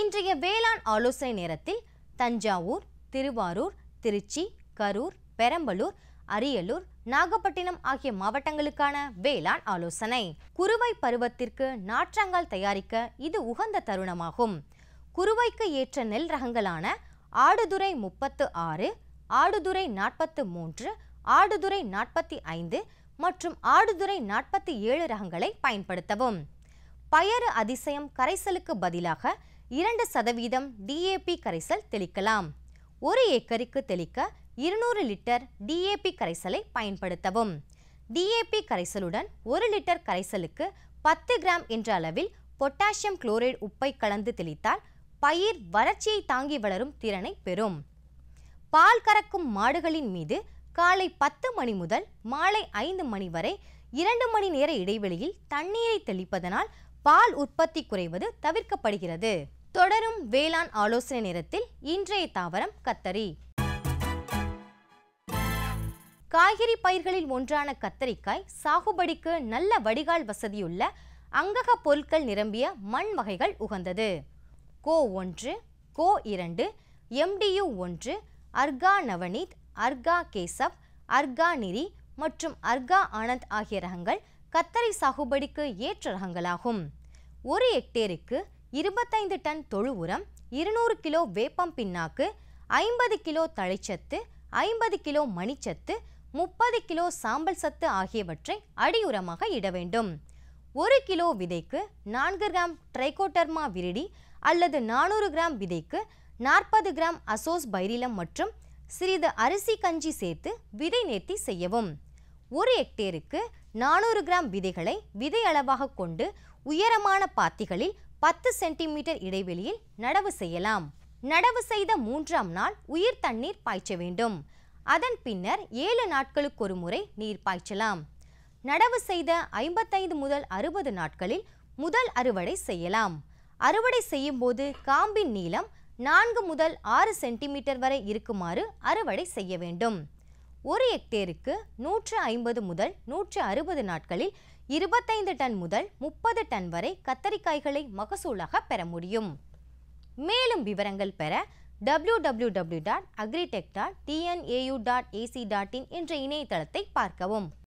இன்றைய வேளாண் ஆலோசனை நேரத்தில் தஞ்சாவூர் திருவாரூர் திருச்சி கரூர் பெரம்பலூர் அரியலூர் நாகப்பட்டினம் ஆகிய மாவட்டங்களுக்கான வேளாண் ஆலோசனை குறுவை பருவத்திற்கு நாற்றங்கால் தயாரிக்க இது உகந்த தருணமாகும் குறுவைக்கு ஏற்ற நெல் ரகங்களான ஆடுதுறை முப்பத்து ஆறு ஆடுதுறை நாற்பத்து மூன்று ஆடுதுறை நாற்பத்தி ஐந்து மற்றும் ஆடுதுறை நாற்பத்தி ஏழு ரகங்களை பயன்படுத்தவும் பயறு அதிசயம் கரைசலுக்கு பதிலாக இரண்டு சதவீதம் டிஏபி கரைசல் தெளிக்கலாம் ஒரு ஏக்கருக்கு தெளிக்க இருநூறு லிட்டர் டிஏபி கரைசலை பயன்படுத்தவும் டிஏபி கரைசலுடன் ஒரு லிட்டர் கரைசலுக்கு பத்து கிராம் என்ற அளவில் பொட்டாசியம் குளோரைடு உப்பை கலந்து தெளித்தால் பயிர் வறட்சியை தாங்கி வளரும் திறனை பெறும் பால் கறக்கும் மாடுகளின் மீது காலை பத்து மணி முதல் மாலை ஐந்து மணி வரை இரண்டு மணி நேர இடைவெளியில் தண்ணீரை தெளிப்பதனால் பால் உற்பத்தி குறைவது தவிர்க்கப்படுகிறது தொடரும் வேளாண் ஆலோசனை நேரத்தில் இன்றைய தாவரம் கத்தரி காய்கறி பயிர்களில் ஒன்றான கத்தரிக்காய் சாகுபடிக்கு நல்ல வடிகால் வசதியுள்ள அங்கக பொருட்கள் நிரம்பிய மண் வகைகள் உகந்தது கோ ஒன்று கோ இரண்டு எம்டியு ஒன்று அர்கா நவனீத் அர்கா கேசவ் அர்கா நிரி மற்றும் அர்கா ஆனந்த் ஆகிய ரகங்கள் கத்தரி சாகுபடிக்கு ஏற்ற ரகங்களாகும் ஒரு ஹெக்டேருக்கு இருபத்தைந்து டன் தொழு உரம் இருநூறு கிலோ வேப்பம் பின்னாக்கு ஐம்பது கிலோ தழைச்சத்து ஐம்பது கிலோ மணிச்சத்து முப்பது கிலோ சாம்பல் சத்து ஆகியவற்றை அடியுரமாக இட வேண்டும் ஒரு கிலோ விதைக்கு நான்கு கிராம் ட்ரைகோடர்மா விரிடி அல்லது நானூறு கிராம் விதைக்கு நாற்பது கிராம் அசோஸ் பைரிலம் மற்றும் சிறிது அரிசி கஞ்சி சேர்த்து விதை நேர்த்தி செய்யவும் ஒரு ஹெக்டேருக்கு நானூறு கிராம் விதைகளை விதை அளவாக கொண்டு உயரமான பாத்திகளில் பத்து சென்டிமீட்டர் இடைவெளியில் நடவு செய்யலாம் நடவு செய்த மூன்றாம் நாள் உயிர் தண்ணீர் பாய்ச்ச வேண்டும் அதன் பின்னர் ஏழு நாட்களுக்கு ஒரு முறை நீர் பாய்ச்சலாம் நடவு செய்த ஐம்பத்தைந்து முதல் அறுபது நாட்களில் முதல் அறுவடை செய்யலாம் அறுவடை செய்யும் போது காம்பின் நீளம் நான்கு முதல் ஆறு சென்டிமீட்டர் வரை இருக்குமாறு அறுவடை செய்ய வேண்டும் ஒரு ஹெக்டேருக்கு நூற்று ஐம்பது முதல் நூற்று அறுபது நாட்களில் இருபத்தைந்து டன் முதல் முப்பது டன் வரை கத்தரிக்காய்களை மகசூலாக பெற முடியும் மேலும் விவரங்கள் பெற W W W dot agritech dot TNAU dot AC dot in என்ற இணையதளத்தை பார்க்கவும்